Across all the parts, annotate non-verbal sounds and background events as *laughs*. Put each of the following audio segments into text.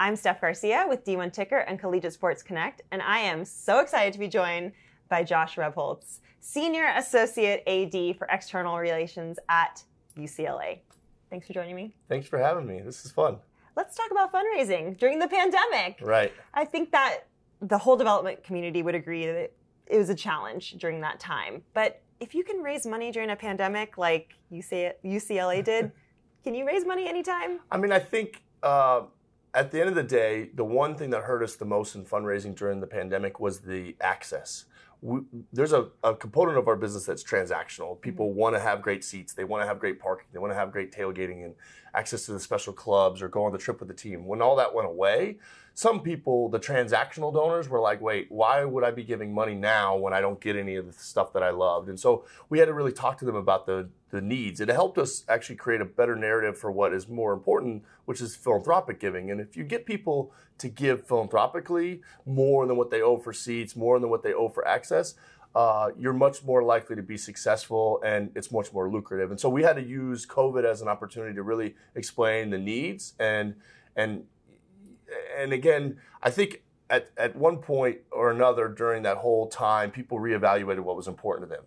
I'm Steph Garcia with D1 Ticker and Collegiate Sports Connect, and I am so excited to be joined by Josh Rebholz, Senior Associate AD for External Relations at UCLA. Thanks for joining me. Thanks for having me. This is fun. Let's talk about fundraising during the pandemic. Right. I think that the whole development community would agree that it was a challenge during that time. But if you can raise money during a pandemic like UCLA did, *laughs* can you raise money anytime? I mean, I think. Uh at the end of the day, the one thing that hurt us the most in fundraising during the pandemic was the access we, there's a, a, component of our business that's transactional. People mm-hmm. want to have great seats, they want to have great parking, they want to have great tailgating and access to the special clubs or go on the trip with the team. When all that went away, some people, the transactional donors, were like, wait, why would I be giving money now when I don't get any of the stuff that I loved? And so we had to really talk to them about the, the needs. It helped us actually create a better narrative for what is more important, which is philanthropic giving. And if you get people to give philanthropically more than what they owe for seats, more than what they owe for access, uh, you're much more likely to be successful and it's much more lucrative. And so we had to use COVID as an opportunity to really explain the needs and and and again, I think at, at one point or another during that whole time, people reevaluated what was important to them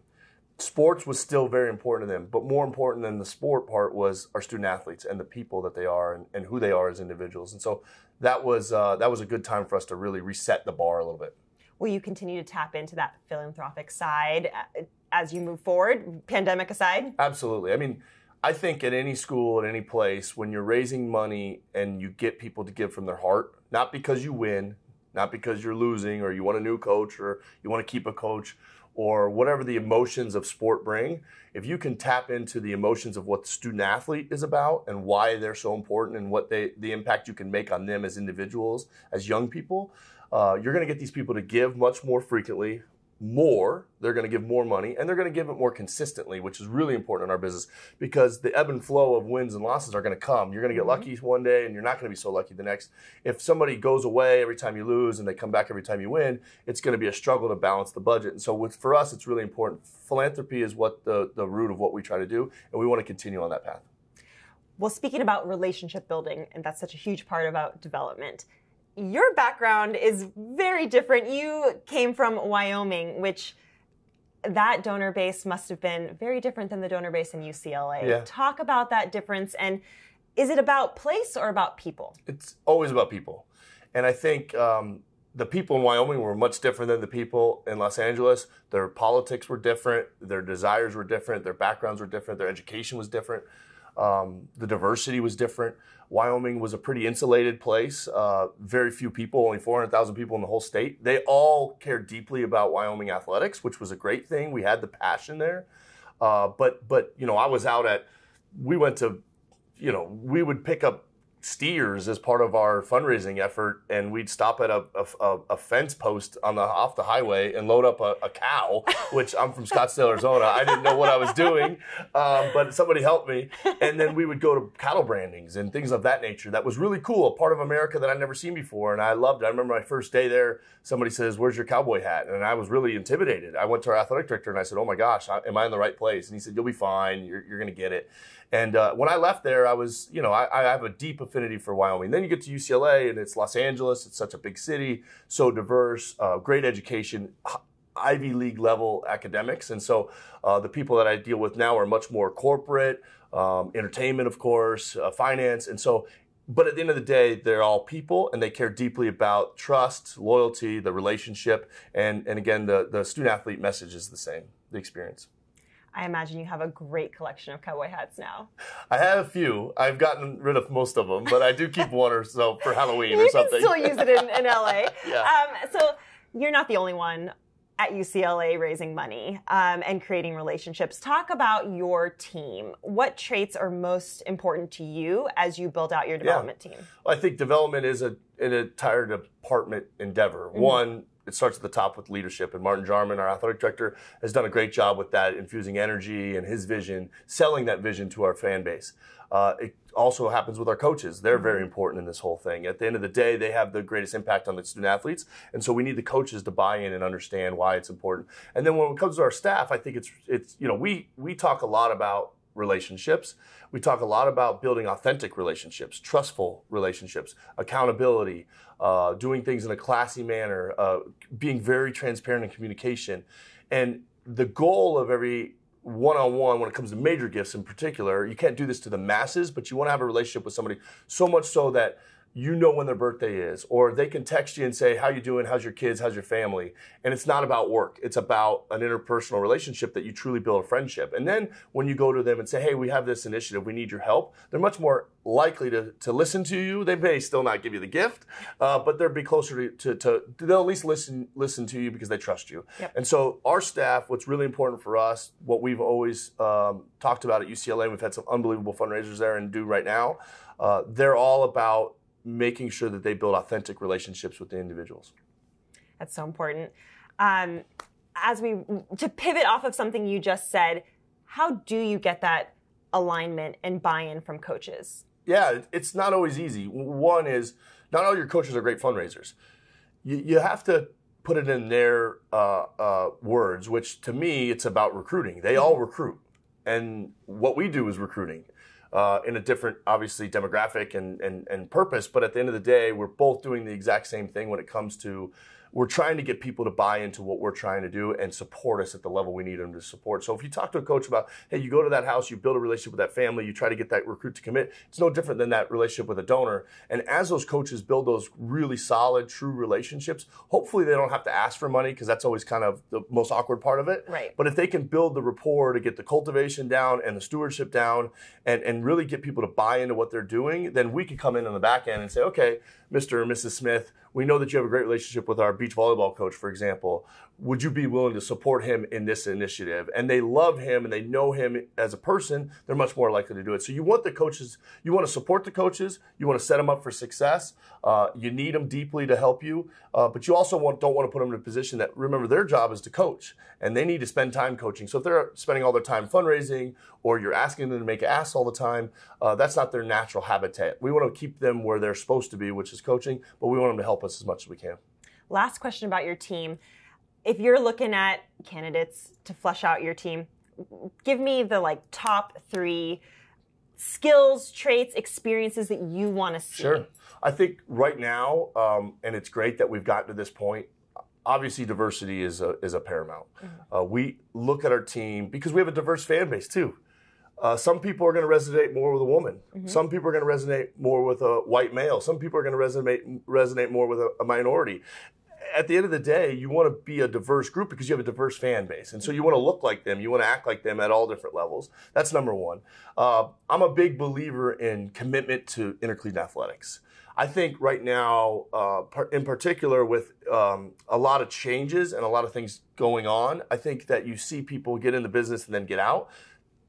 sports was still very important to them, but more important than the sport part was our student athletes and the people that they are and, and who they are as individuals. And so that was uh, that was a good time for us to really reset the bar a little bit. Will you continue to tap into that philanthropic side uh, as you move forward, pandemic aside? Absolutely. I mean, I think at any school, at any place, when you're raising money and you get people to give from their heart, not because you win, not because you're losing or you want a new coach or you want to keep a coach, or whatever the emotions of sport bring, if you can tap into the emotions of what the student athlete is about and why they're so important and what they the impact you can make on them as individuals, as young people, uh, you're going to get these people to give much more frequently, more, they're going to give more money, and they're going to give it more consistently, which is really important in our business because the ebb and flow of wins and losses are going to come. You're going to get mm-hmm. lucky one day, and you're not going to be so lucky the next. If somebody goes away every time you lose and they come back every time you win, it's going to be a struggle to balance the budget. And so, with, for us, it's really important. Philanthropy is what the, the root of what we try to do, and we want to continue on that path. Well, speaking about relationship building, and that's such a huge part about development your background is very different. You came from Wyoming, which that donor base must have been very different than the donor base in UCLA. Yeah. Talk about that difference and is it about place or about people? It's always about people. And I think um, the people in Wyoming were much different than the people in Los Angeles. Their politics were different, their desires were different, their backgrounds were different, their education was different. Um, the diversity was different. Wyoming was a pretty insulated place. Uh, very few people, only 400,000 people in the whole state. They all cared deeply about Wyoming athletics, which was a great thing. We had the passion there. Uh, but but you know, I was out at. We went to, you know, we would pick up steers as part of our fundraising effort, and we'd stop at a, a, a fence post on the off the highway and load up a, a cow. *laughs* Which I'm from Scottsdale, Arizona. I didn't know what I was doing, um, but somebody helped me. And then we would go to cattle brandings and things of that nature. That was really cool, a part of America that I'd never seen before, and I loved it. I remember my first day there. Somebody says, "Where's your cowboy hat?" And I was really intimidated. I went to our athletic director and I said, "Oh my gosh, am I in the right place?" And he said, "You'll be fine. You're, you're going to get it." And uh, when I left there, I was, you know, I, I, have a deep affinity for Wyoming. Then you get to UCLA, and it's Los Angeles. It's such a big city, so diverse, uh, great education. Ivy League level academics. And so uh, the people that I deal with now are much more corporate, um, entertainment, of course, uh, finance. And so but at the end of the day, they're all people and they care deeply about trust, loyalty, the relationship, and, and again, the, the student athlete message is the same, the experience. I imagine you have a great collection of cowboy hats now. I have a few. I've gotten rid of most of them, but I do keep one or so for Halloween you or something. *laughs* You can still use it in, in LA. *laughs* yeah. Um, so you're not the only one at UCLA raising money um, and creating relationships. Talk about your team. What traits are most important to you as you build out your development yeah. team? Well, I think development is a, an entire department endeavor. Mm -hmm. One, it starts at the top with leadership. And Martin Jarman, our athletic director, has done a great job with that, infusing energy and his vision, selling that vision to our fan base. Uh, it also happens with our coaches. They're very mm-hmm. important in this whole thing. At the end of the day, they have the greatest impact on the student athletes. And so we need the coaches to buy in and understand why it's important. And then when it comes to our staff, I think it's, it's you know, we, we talk a lot about relationships. We talk a lot about building authentic relationships, trustful relationships, accountability, uh, doing things in a classy manner, uh, being very transparent in communication. And the goal of every one on one, when it comes to major gifts in particular, you can't do this to the masses, but you want to have a relationship with somebody so much so that you know when their birthday is or they can text you and say how you doing how's your kids how's your family and it's not about work it's about an interpersonal relationship that you truly build a friendship and then when you go to them and say hey we have this initiative we need your help they're much more likely to, to listen to you they may still not give you the gift uh, but they'll be closer to, to, to, they'll at least listen listen to you because they trust you yep. and so our staff what's really important for us what we've always um, talked about at ucla we've had some unbelievable fundraisers there and do right now uh, they're all about making sure that they build authentic relationships with the individuals. That's so important. Um, as we to pivot off of something you just said, how do you get that alignment and buy-in from coaches? Yeah, it's not always easy. One is not all your coaches are great fundraisers. You, you have to put it in their uh, uh, words, which to me it's about recruiting. They all mm-hmm. recruit, and what we do is recruiting uh, in a different, obviously, demographic and, and, and purpose. But at the end of the day, we're both doing the exact same thing when it comes to we're trying to get people to buy into what we're trying to do and support us at the level we need them to support. So if you talk to a coach about, hey, you go to that house, you build a relationship with that family, you try to get that recruit to commit, it's no different than that relationship with a donor. And as those coaches build those really solid, true relationships, hopefully they don't have to ask for money because that's always kind of the most awkward part of it. Right. But if they can build the rapport to get the cultivation down and the stewardship down and, and really get people to buy into what they're doing, then we can come in on the back end and say, okay, Mr. or Mrs. Smith, we know that you have a great relationship with our beach volleyball coach, for example. Would you be willing to support him in this initiative? And they love him and they know him as a person. They're much more likely to do it. So you want the coaches, you want to support the coaches, you want to set them up for success. Uh, you need them deeply to help you, uh, but you also want, don't want to put them in a position that, remember, their job is to coach and they need to spend time coaching. So if they're spending all their time fundraising or you're asking them to make ass all the time, uh, that's not their natural habitat. We want to keep them where they're supposed to be, which is coaching, but we want them to help us as much as we can. Last question about your team. If you're looking at candidates to flesh out your team, give me the like top three skills, traits, experiences that you want to see. Sure. I think right now, um, and it's great that we've gotten to this point. Obviously, diversity is a, is a paramount. Mm-hmm. Uh, we look at our team because we have a diverse fan base too. Uh, some people are going to resonate more with a woman. Mm-hmm. Some people are going to resonate more with a white male. Some people are going to resonate resonate more with a, a minority. At the end of the day, you want to be a diverse group because you have a diverse fan base, and so you want to look like them. You want to act like them at all different levels. That's number one. Uh, I'm a big believer in commitment to intercollegiate athletics. I think right now, uh, in particular, with um, a lot of changes and a lot of things going on, I think that you see people get in the business and then get out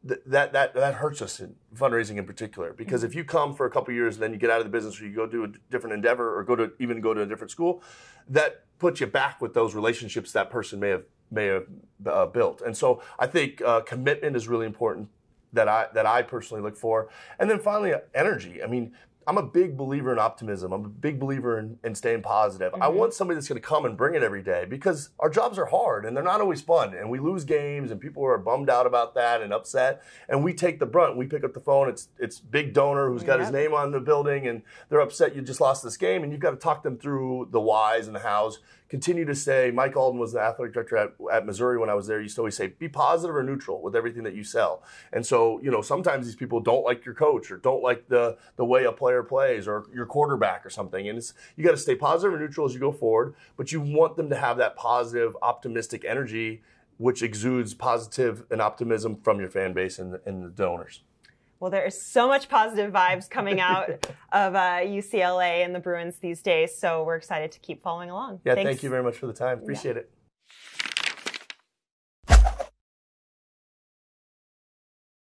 th- that that that hurts us in fundraising in particular because if you come for a couple years and then you get out of the business or you go do a different endeavor or go to even go to a different school, that puts you back with those relationships that person may have may have uh, built. And so I think uh, commitment is really important that I that I personally look for. And then finally, uh, energy. I mean, I'm a big believer in optimism. I'm a big believer in, in staying positive. Mm-hmm. I want somebody that's going to come and bring it every day because our jobs are hard and they're not always fun. And we lose games and people are bummed out about that and upset. And we take the brunt. We pick up the phone. It's it's big donor who's got yep. his name on the building and they're upset you just lost this game. And you've got to talk them through the whys and the hows. Continue to say, Mike Alden was the athletic director at, at Missouri when I was there. He used to always say, be positive or neutral with everything that you sell. And so, you know, sometimes these people don't like your coach or don't like the, the way a player player plays or your quarterback or something. And it's you got to stay positive and neutral as you go forward, but you want them to have that positive, optimistic energy, which exudes positive and optimism from your fan base and, and the donors. Well, there is so much positive vibes coming out *laughs* of uh, UCLA and the Bruins these days, so we're excited to keep following along. Yeah, Thanks. thank you very much for the time. Appreciate yeah. it.